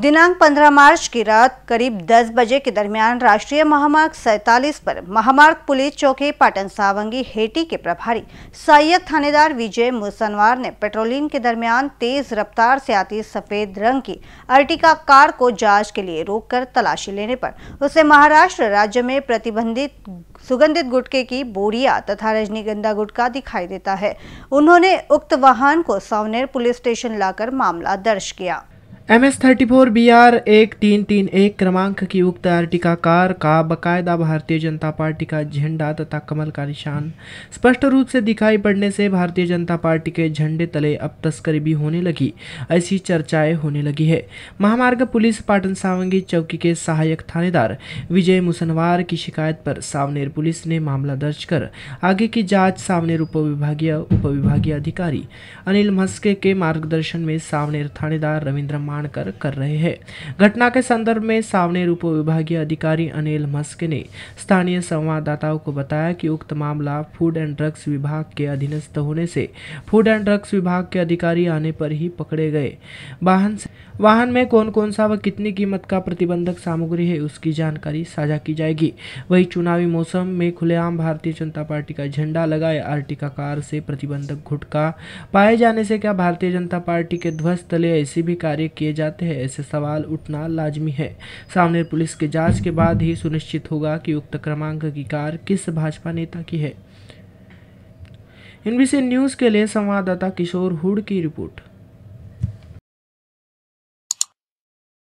दिनांक 15 मार्च की रात करीब 10 बजे के दरमियान राष्ट्रीय महामार्ग सैतालीस पर महामार्ग पुलिस चौकी पाटन सावंगी हेटी के प्रभारी सैयद थानेदार विजय मुसनवार ने पेट्रोलिंग के दरमियान तेज रफ्तार से आती सफेद रंग की अर्टिका कार को जांच के लिए रोककर तलाशी लेने पर उसे महाराष्ट्र राज्य में प्रतिबंधित सुगंधित गुटके की बोरिया तथा रजनीगंधा गुटका दिखाई देता है उन्होंने उक्त वाहन को सावनेर पुलिस स्टेशन लाकर मामला दर्ज किया M S thirty four B R एक तीन तीन एक क्रमांक की उक्त अर्टिकाकार का बकायदा भारतीय जनता पार्टी का झंडा तथा कमल का निशान स्पष्ट रूप से दिखाई पड़ने से भारतीय जनता पार्टी के झंडे तले अब तस्करी भी होने लगी ऐसी चर्चाएं होने लगी है महामार्ग पुलिस पाटन सावंगी चौकी के सहायक थानेदार विजय मुसनवार की शिकायत पर सावनेर पुलिस ने मामला दर्ज कर आगे की जाँच सावनेर उप विभागीय अधिकारी अनिल मस्के के मार्गदर्शन में सावनेर थानेदार रविंद्र निर्माण कर कर रहे हैं घटना के संदर्भ में सामने रूप विभागीय अधिकारी अनिल मस्क ने स्थानीय संवाददाताओं को बताया कि उक्त मामला फूड एंड ड्रग्स विभाग के अधीनस्थ होने से फूड एंड ड्रग्स विभाग के अधिकारी आने पर ही पकड़े गए वाहन वाहन में कौन कौन सा व कितनी कीमत का प्रतिबंधक सामग्री है उसकी जानकारी साझा की जाएगी वही चुनावी मौसम में खुलेआम भारतीय जनता पार्टी का झंडा लगाए आर्टिका कार से प्रतिबंधक घुटका पाए जाने से क्या भारतीय जनता पार्टी के ध्वस्त तले ऐसी भी कार्य किए जाते हैं ऐसे सवाल उठना लाजमी है सामने पुलिस के जांच के बाद ही सुनिश्चित होगा कि उक्त क्रमांक की कार किस भाजपा नेता की है एनबीसी न्यूज़ के लिए संवाददाता किशोर हुड की रिपोर्ट